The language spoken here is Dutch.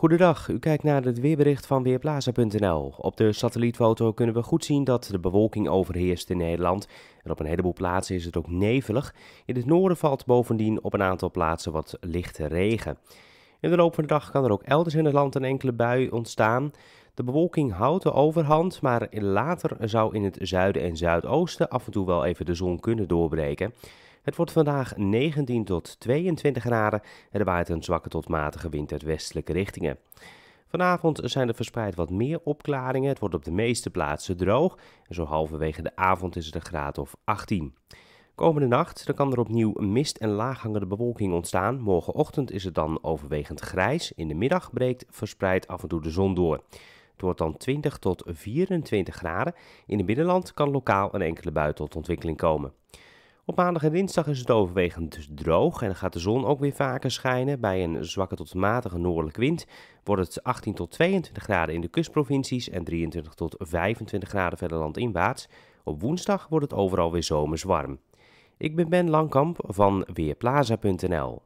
Goedendag, u kijkt naar het weerbericht van Weerplaza.nl. Op de satellietfoto kunnen we goed zien dat de bewolking overheerst in Nederland. En op een heleboel plaatsen is het ook nevelig. In het noorden valt bovendien op een aantal plaatsen wat lichte regen. In de loop van de dag kan er ook elders in het land een enkele bui ontstaan. De bewolking houdt de overhand, maar later zou in het zuiden en zuidoosten af en toe wel even de zon kunnen doorbreken. Het wordt vandaag 19 tot 22 graden en er waait een zwakke tot matige wind uit westelijke richtingen. Vanavond zijn er verspreid wat meer opklaringen. Het wordt op de meeste plaatsen droog en zo halverwege de avond is het een graad of 18. Komende nacht kan er opnieuw mist en laaghangende bewolking ontstaan. Morgenochtend is het dan overwegend grijs. In de middag breekt verspreid af en toe de zon door. Het wordt dan 20 tot 24 graden. In het binnenland kan lokaal een enkele bui tot ontwikkeling komen. Op maandag en dinsdag is het overwegend dus droog en gaat de zon ook weer vaker schijnen. Bij een zwakke tot matige noordelijke wind wordt het 18 tot 22 graden in de kustprovincies en 23 tot 25 graden verder landinwaarts. Op woensdag wordt het overal weer zomers warm. Ik ben Ben Langkamp van Weerplaza.nl.